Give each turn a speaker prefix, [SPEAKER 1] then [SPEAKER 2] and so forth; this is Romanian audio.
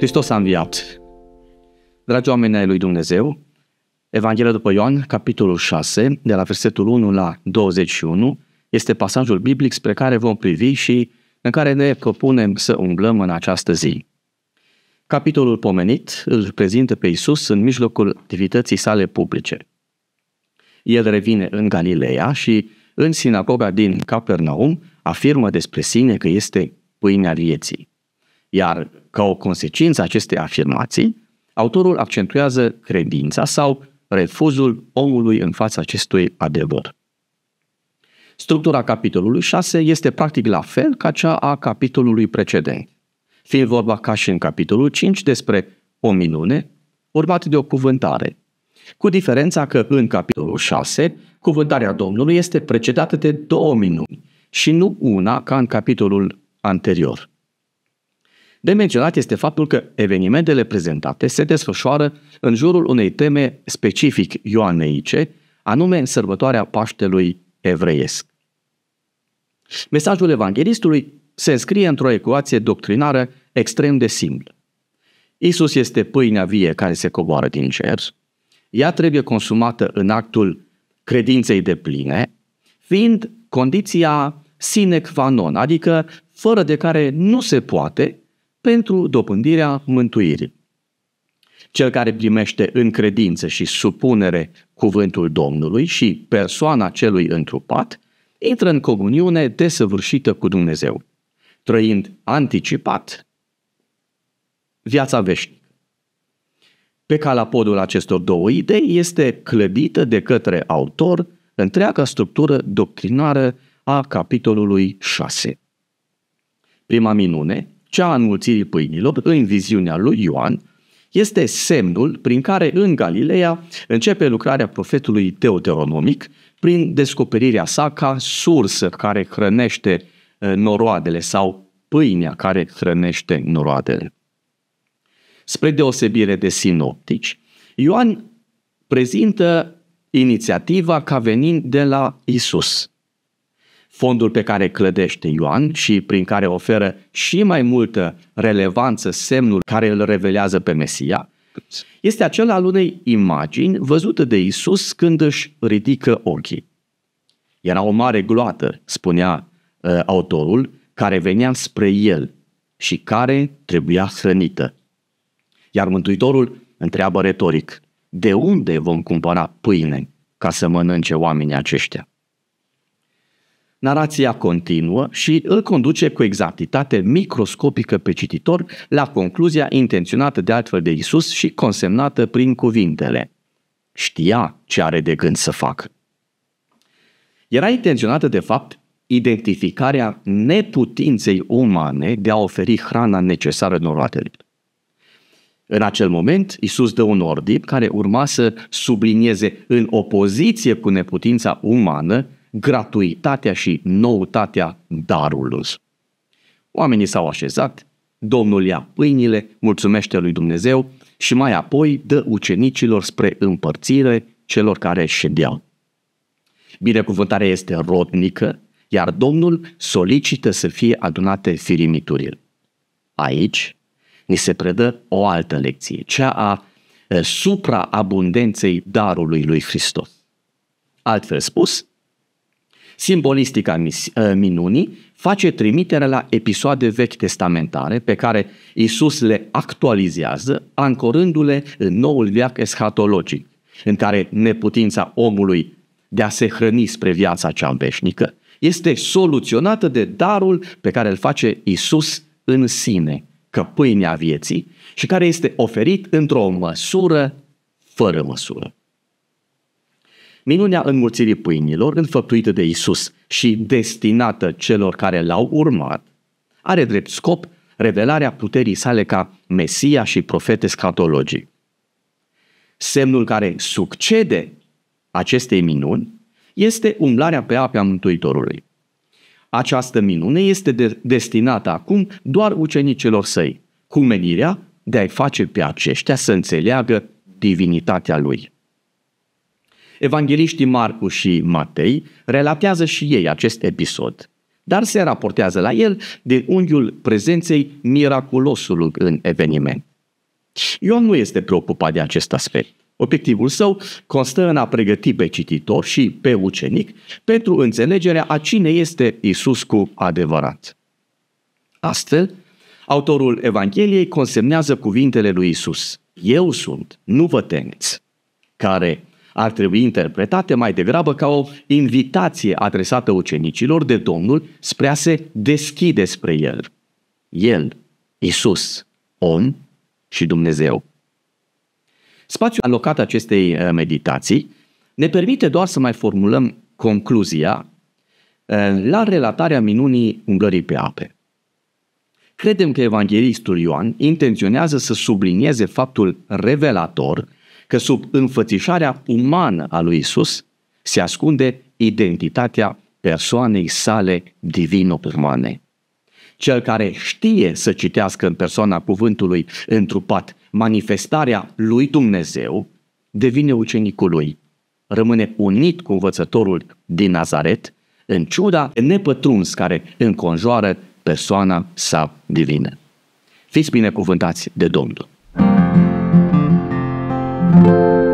[SPEAKER 1] Hristos a înviat. Dragi oameni ai lui Dumnezeu, Evanghelia după Ioan, capitolul 6, de la versetul 1 la 21, este pasajul biblic spre care vom privi și în care ne propunem să umblăm în această zi. Capitolul pomenit îl prezintă pe Isus în mijlocul activității sale publice. El revine în Galileea și în sinagoga din Capernaum afirmă despre sine că este pâinea vieții. Iar ca o consecință a acestei afirmații, autorul accentuează credința sau refuzul omului în fața acestui adevăr. Structura capitolului 6 este practic la fel ca cea a capitolului precedent, fiind vorba ca și în capitolul 5 despre o minune, urmat de o cuvântare, cu diferența că în capitolul 6, cuvântarea Domnului este precedată de două minuni și nu una ca în capitolul anterior. De menționat este faptul că evenimentele prezentate se desfășoară în jurul unei teme specific ioaneice, anume sărbătoarea Paștelui evreiesc. Mesajul evanghelistului se înscrie într-o ecuație doctrinară extrem de simplă. Isus este pâinea vie care se coboară din cer, ea trebuie consumată în actul credinței de pline, fiind condiția sine qua non, adică fără de care nu se poate pentru dobândirea mântuirii. Cel care primește în credință și supunere cuvântul Domnului și persoana celui întrupat, intră în comuniune desăvârșită cu Dumnezeu, trăind anticipat viața veșnică. Pe calapodul acestor două idei este clădită de către autor întreaga structură doctrinară a capitolului 6. Prima minune cea a înmulțirii pâinilor, în viziunea lui Ioan, este semnul prin care în Galileea începe lucrarea profetului teoteronomic, prin descoperirea sa ca sursă care hrănește noroadele sau pâinea care hrănește noroadele. Spre deosebire de sinoptici, Ioan prezintă inițiativa ca venind de la Isus fondul pe care clădește Ioan și prin care oferă și mai multă relevanță semnul care îl revelează pe Mesia, este acela al unei imagini văzută de Isus când își ridică ochii. Era o mare gloată, spunea uh, autorul, care venea spre el și care trebuia hrănită. Iar Mântuitorul întreabă retoric, de unde vom cumpăra pâine ca să mănânce oamenii aceștia? narația continuă și îl conduce cu exactitate microscopică pe cititor la concluzia intenționată de altfel de Isus și consemnată prin cuvintele. Știa ce are de gând să facă. Era intenționată, de fapt, identificarea neputinței umane de a oferi hrana necesară noroatelor. În acel moment, Isus dă un ordin care urma să sublinieze în opoziție cu neputința umană gratuitatea și noutatea darului. Oamenii s-au așezat, Domnul ia pâinile, mulțumește lui Dumnezeu și mai apoi dă ucenicilor spre împărțire celor care ședeau. Binecuvântarea este rodnică, iar Domnul solicită să fie adunate firimiturile. Aici ni se predă o altă lecție, cea a supraabundenței darului lui Hristos. Altfel spus, simbolistica ă, minunii face trimitere la episoade vechi testamentare pe care Isus le actualizează, ancorându-le în noul viac eschatologic, în care neputința omului de a se hrăni spre viața cea veșnică este soluționată de darul pe care îl face Isus în sine, că pâinea vieții, și care este oferit într-o măsură fără măsură minunea înmulțirii pâinilor înfăptuită de Isus și destinată celor care l-au urmat, are drept scop revelarea puterii sale ca Mesia și profet escatologic. Semnul care succede acestei minuni este umblarea pe apea Mântuitorului. Această minune este de- destinată acum doar ucenicilor săi, cu menirea de a-i face pe aceștia să înțeleagă divinitatea lui. Evangeliștii Marcu și Matei relatează și ei acest episod, dar se raportează la el de unghiul prezenței miraculosului în eveniment. Ioan nu este preocupat de acest aspect. Obiectivul său constă în a pregăti pe cititor și pe ucenic pentru înțelegerea a cine este Isus cu adevărat. Astfel, autorul Evangheliei consemnează cuvintele lui Isus: Eu sunt, nu vă temeți, care ar trebui interpretate mai degrabă ca o invitație adresată ucenicilor de Domnul spre a se deschide spre El. El, Isus, Om și Dumnezeu. Spațiul alocat acestei uh, meditații ne permite doar să mai formulăm concluzia uh, la relatarea minunii umblării pe ape. Credem că evanghelistul Ioan intenționează să sublinieze faptul revelator că sub înfățișarea umană a lui Isus se ascunde identitatea persoanei sale divino-umane. Cel care știe să citească în persoana cuvântului întrupat manifestarea lui Dumnezeu, devine ucenicul lui. Rămâne unit cu învățătorul din Nazaret, în ciuda nepătruns care înconjoară persoana sa divină. Fiți binecuvântați de Domnul! Thank you.